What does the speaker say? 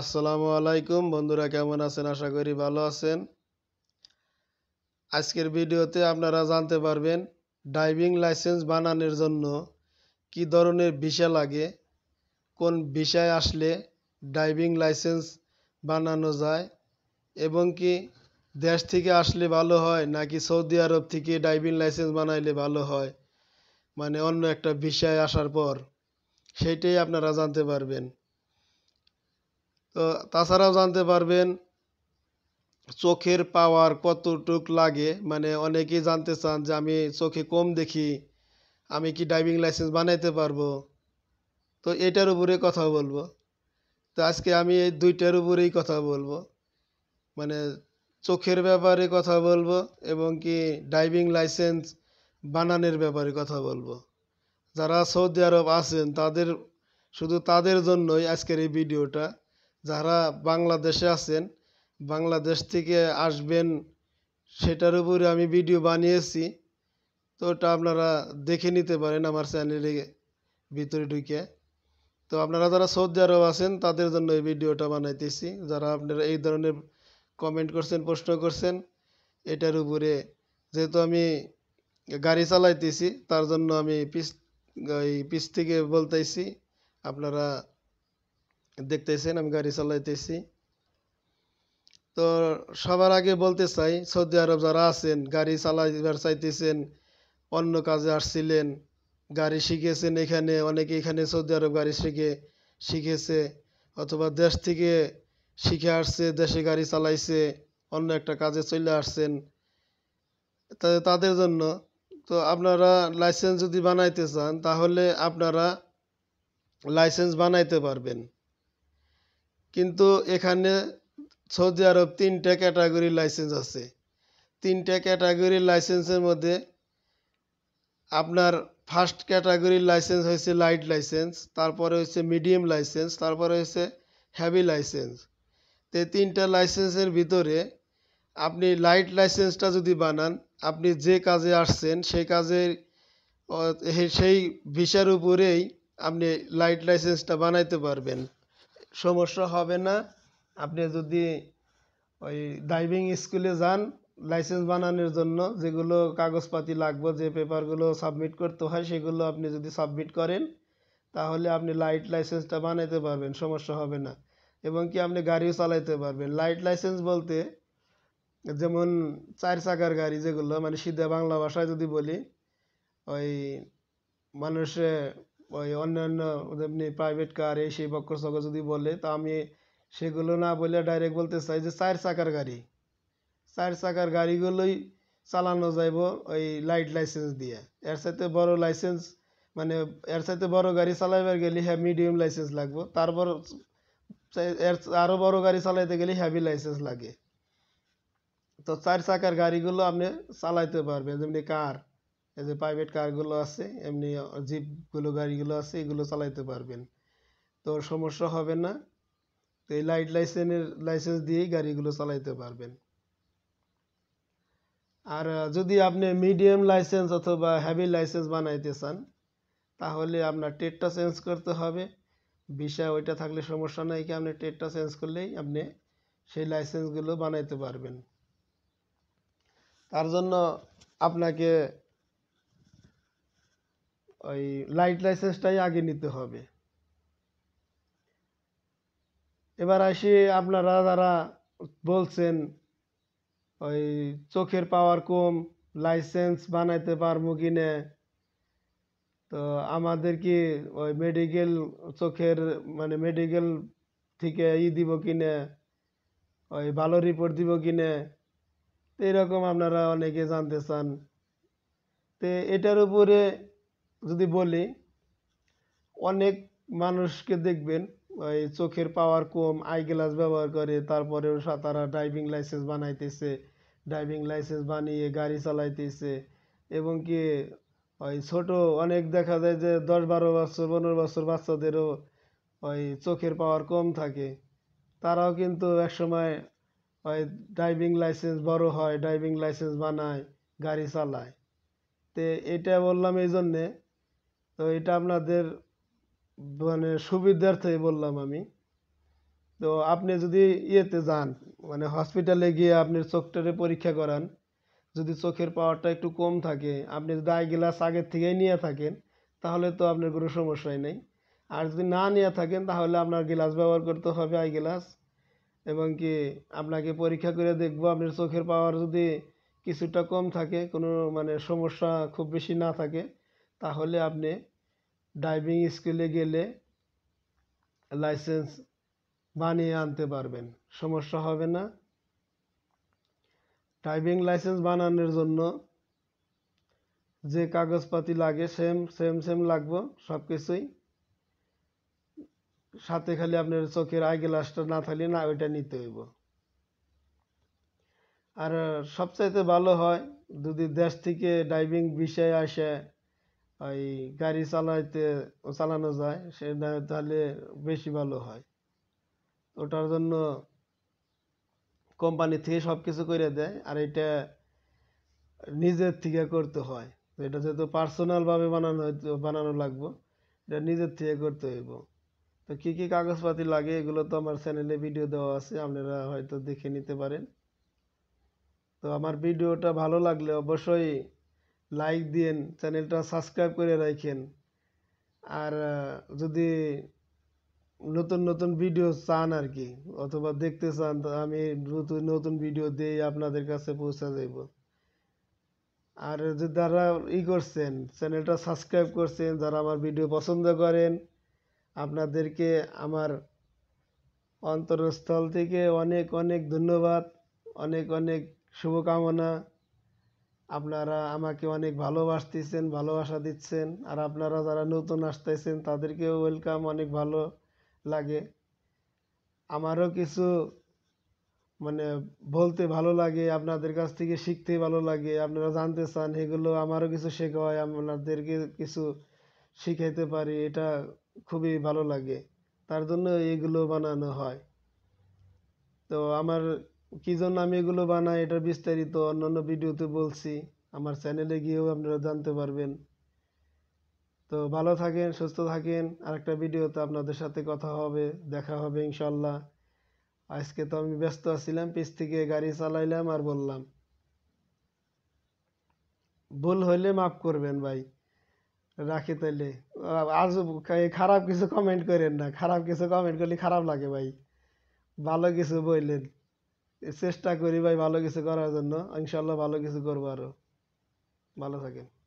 আসসালামু আলাইকুম বন্ধুরা কেমন আছেন আশা করি ভালো আছেন আজকের ভিডিওতে আপনারা জানতে পারবেন ড্রাইভিং লাইসেন্স বানানোর জন্য কি ধরনের ভিসা লাগে কোন ভিসায় আসলে ড্রাইভিং লাইসেন্স বানানো যায় এবং কি দেশ থেকে আসলে ভালো হয় নাকি সৌদি আরব থেকে ড্রাইভিং লাইসেন্স বানাইলে ভালো হয় মানে অন্য একটা ভিসায় আসার পর সেটাই আপনারা জানতে পারবেন তো তাছাড়াও জানতে পারবেন চোখের পাওয়ার কতটুক লাগে মানে অনেকেই জানতে চান যে আমি চোখে কম দেখি আমি কি ড্রাইভিং লাইসেন্স বানাইতে পারবো তো এটার উপরে কথা বলবো তো আজকে আমি এই দুইটার উপরেই কথা বলবো মানে চোখের ব্যাপারে কথা বলবো এবং কি ড্রাইভিং লাইসেন্স বানানোর ব্যাপারে কথা বলবো যারা সৌদি আরব আছেন তাদের শুধু তাদের জন্যই আজকের এই ভিডিওটা যারা বাংলাদেশে আছেন বাংলাদেশ থেকে আসবেন সেটার উপরে আমি ভিডিও বানিয়েছি তো ওটা আপনারা দেখে নিতে পারেন আমার চ্যানেলে ভিতরে ঢুকে তো আপনারা যারা সৌদি আরব আছেন তাদের জন্য এই ভিডিওটা বানাইতেছি যারা আপনারা এই ধরনের কমেন্ট করছেন প্রশ্ন করছেন এটার উপরে যেহেতু আমি গাড়ি চালাইতেছি তার জন্য আমি পিস এই পিস থেকে বলতেছি আপনারা দেখতেছেন আমি গাড়ি চালাইতেছি তো সবার আগে বলতে চাই সৌদি আরব যারা আছেন গাড়ি চালাইবার চাইতেছেন অন্য কাজে আসছিলেন গাড়ি শিখেছেন এখানে অনেকে এখানে সৌদি আরব গাড়ি শিখে শিখেছে অথবা দেশ থেকে শিখে আসছে দেশে গাড়ি চালাইছে অন্য একটা কাজে চলে আসছেন তাদের জন্য তো আপনারা লাইসেন্স যদি বানাইতে চান তাহলে আপনারা লাইসেন্স বানাইতে পারবেন কিন্তু এখানে সৌদি আরব তিনটা ক্যাটাগরি লাইসেন্স আছে তিনটা ক্যাটাগরি লাইসেন্সের মধ্যে আপনার ফার্স্ট ক্যাটাগরি লাইসেন্স হয়েছে লাইট লাইসেন্স তারপরে হচ্ছে মিডিয়াম লাইসেন্স তারপরে হচ্ছে হ্যাভি লাইসেন্স তো তিনটা লাইসেন্সের ভিতরে আপনি লাইট লাইসেন্সটা যদি বানান আপনি যে কাজে আসছেন সেই কাজের সেই ভিসার উপরেই আপনি লাইট লাইসেন্সটা বানাইতে পারবেন সমস্যা হবে না আপনি যদি ওই ড্রাইভিং স্কুলে যান লাইসেন্স বানানোর জন্য যেগুলো কাগজপাতি লাগবে যে পেপারগুলো সাবমিট করতে হয় সেগুলো আপনি যদি সাবমিট করেন তাহলে আপনি লাইট লাইসেন্সটা বানাইতে পারবেন সমস্যা হবে না এবং কি আপনি গাড়িও চালাইতে পারবেন লাইট লাইসেন্স বলতে যেমন চার চাকার গাড়ি যেগুলো মানে সিধা বাংলা ভাষায় যদি বলি ওই মানুষে ওই অন্যান্য যেমনি প্রাইভেট কার এই সেই বক্কর চক্কর যদি বলে তা আমি সেগুলো না বলে ডাইরেক্ট বলতে চাই যে চার চাকার গাড়ি চার চাকার গাড়িগুলোই চালানো যাইব ওই লাইট লাইসেন্স দিয়ে এর সাথে বড় লাইসেন্স মানে এর সাথে বড় গাড়ি চালাইবার গেলে হ্যাঁ মিডিয়াম লাইসেন্স লাগবো তারপর এর আরও বড় গাড়ি চালাইতে গেলে হ্যাভি লাইসেন্স লাগে তো চার চাকার গাড়িগুলো আপনি চালাইতে পারবেন যেমনি কার এই যে প্রাইভেট কারগুলো আছে এমনি জিপগুলো গাড়িগুলো আছে এগুলো চালাইতে পারবেন তো সমস্যা হবে না তো এই লাইট লাইসেন্সের লাইসেন্স দিয়েই গাড়িগুলো চালাইতে পারবেন আর যদি আপনি মিডিয়াম লাইসেন্স অথবা হ্যাভি লাইসেন্স বানাইতে চান তাহলে আপনার টেটটা চেঞ্জ করতে হবে বিষয় ওইটা থাকলে সমস্যা নাই কি আপনি টেটটা চেঞ্জ করলেই আপনি সেই লাইসেন্সগুলো বানাইতে পারবেন তার জন্য আপনাকে ওই লাইট লাইসেন্সটাই আগে নিতে হবে এবার আসি আপনারা যারা বলছেন ওই চোখের পাওয়ার কম লাইসেন্স বানাইতে পারবো কি না তো আমাদের কি ওই মেডিকেল চোখের মানে মেডিকেল থেকে ই দিব কি না ওই ভালো রিপোর্ট দিব কি না তো এরকম আপনারা অনেকে জানতে চান তো এটার উপরে যদি বলি অনেক মানুষকে দেখবেন ওই চোখের পাওয়ার কম আই গ্লাস ব্যবহার করে তারপরেও তারা ড্রাইভিং লাইসেন্স বানাইতেছে ড্রাইভিং লাইসেন্স বানিয়ে গাড়ি চালাইতেছে এবং কি ওই ছোট অনেক দেখা যায় যে দশ বারো বছর পনেরো বছর বাচ্চাদেরও ওই চোখের পাওয়ার কম থাকে তারাও কিন্তু একসময় ওই ড্রাইভিং লাইসেন্স বড় হয় ড্রাইভিং লাইসেন্স বানায় গাড়ি চালায় তে এটা বললাম এই জন্যে তো এটা আপনাদের মানে সুবিধার্থেই বললাম আমি তো আপনি যদি ইয়েতে যান মানে হসপিটালে গিয়ে আপনি চোখটারে পরীক্ষা করান যদি চোখের পাওয়ারটা একটু কম থাকে আপনি যদি আই গ্লাস আগের থেকেই নিয়ে থাকেন তাহলে তো আপনার কোনো সমস্যাই নেই আর যদি না নিয়ে থাকেন তাহলে আপনার গ্লাস ব্যবহার করতে হবে আই গ্লাস এবং কি আপনাকে পরীক্ষা করে দেখবো আপনার চোখের পাওয়ার যদি কিছুটা কম থাকে কোনো মানে সমস্যা খুব বেশি না থাকে তাহলে আপনি ড্রাইভিং স্কুলে গেলে লাইসেন্স বানিয়ে আনতে পারবেন সমস্যা হবে না ড্রাইভিং লাইসেন্স বানানোর জন্য যে কাগজপাতি লাগে সেম সেম সেম লাগবো সব কিছুই সাথে খালি আপনার চোখের আই গ্লাসটা না থাকলে না ওইটা নিতে হইব আর সবচাইতে ভালো হয় যদি দেশ থেকে ড্রাইভিং বিষয়ে আসে ওই গাড়ি চালাইতে চালানো যায় সেটা তাহলে বেশি ভালো হয় ওটার জন্য কোম্পানি থেকে সব কিছু করে দেয় আর এটা নিজের থেকে করতে হয় এটা যেহেতু পার্সোনালভাবে বানানো বানানো লাগবো এটা নিজের থেকে করতে হইব তো কী কী কাগজপাতি লাগে এগুলো তো আমার চ্যানেলে ভিডিও দেওয়া আছে আপনারা হয়তো দেখে নিতে পারেন তো আমার ভিডিওটা ভালো লাগলে অবশ্যই লাইক দিয়েন চ্যানেলটা সাবস্ক্রাইব করে রাখেন আর যদি নতুন নতুন ভিডিও চান আর কি অথবা দেখতে চান আমি নতুন নতুন ভিডিও দিয়ে আপনাদের কাছে পৌঁছে দেব আর যারা ই করছেন চ্যানেলটা সাবস্ক্রাইব করছেন যারা আমার ভিডিও পছন্দ করেন আপনাদেরকে আমার অন্তরস্থল থেকে অনেক অনেক ধন্যবাদ অনেক অনেক শুভকামনা আপনারা আমাকে অনেক ভালোবাসতেছেন ভালোবাসা দিচ্ছেন আর আপনারা যারা নতুন আসতেছেন তাদেরকেও ওয়েলকাম অনেক ভালো লাগে আমারও কিছু মানে বলতে ভালো লাগে আপনাদের কাছ থেকে শিখতে ভালো লাগে আপনারা জানতে চান এগুলো আমারও কিছু শেখা হয় আপনাদেরকে কিছু শিখাইতে পারি এটা খুবই ভালো লাগে তার জন্য এগুলো বানানো হয় তো আমার কী জন্য আমি এগুলো বানাই এটা বিস্তারিত অন্যান্য ভিডিওতে বলছি আমার চ্যানেলে গিয়েও আপনারা জানতে পারবেন তো ভালো থাকেন সুস্থ থাকেন আরেকটা ভিডিওতে আপনাদের সাথে কথা হবে দেখা হবে ইনশাল্লাহ আজকে তো আমি ব্যস্ত আছিলাম পিস থেকে গাড়ি চালাইলাম আর বললাম ভুল হইলে মাফ করবেন ভাই রাখি তাইলে আজ খারাপ কিছু কমেন্ট করেন না খারাপ কিছু কমেন্ট করলে খারাপ লাগে ভাই ভালো কিছু বললেন চেষ্টা করি ভাই ভালো কিছু করার জন্য ইনশাল্লাহ ভালো কিছু করবো আরও ভালো থাকেন